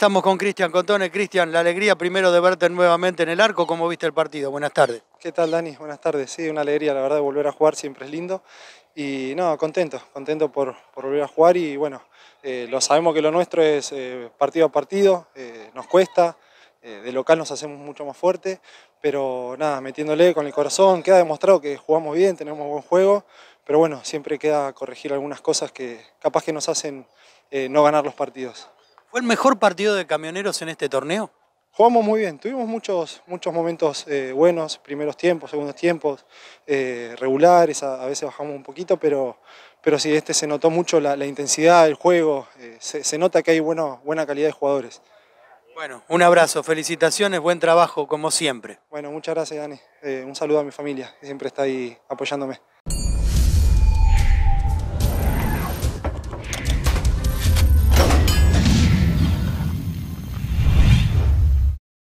Estamos con Cristian Contone. Cristian, la alegría primero de verte nuevamente en el arco. ¿Cómo viste el partido? Buenas tardes. ¿Qué tal, Dani? Buenas tardes. Sí, una alegría, la verdad, de volver a jugar siempre es lindo. Y no, contento, contento por, volver a jugar. Y bueno, eh, lo sabemos que lo nuestro es eh, partido a partido, eh, nos cuesta, de local nos hacemos mucho más fuerte, pero nada, metiéndole con el corazón, queda demostrado que jugamos bien, tenemos buen juego, pero bueno, siempre queda corregir algunas cosas que capaz que nos hacen no ganar los partidos. ¿Fue el mejor partido de camioneros en este torneo? Jugamos muy bien, tuvimos muchos, muchos momentos eh, buenos, primeros tiempos, segundos tiempos, eh, regulares, a, veces bajamos un poquito, pero, pero sí, este se notó mucho la, intensidad, del juego, eh, se, nota que hay buena calidad de jugadores. Bueno, un abrazo, felicitaciones, buen trabajo como siempre. Bueno, muchas gracias Dani, un saludo a mi familia que siempre está ahí apoyándome.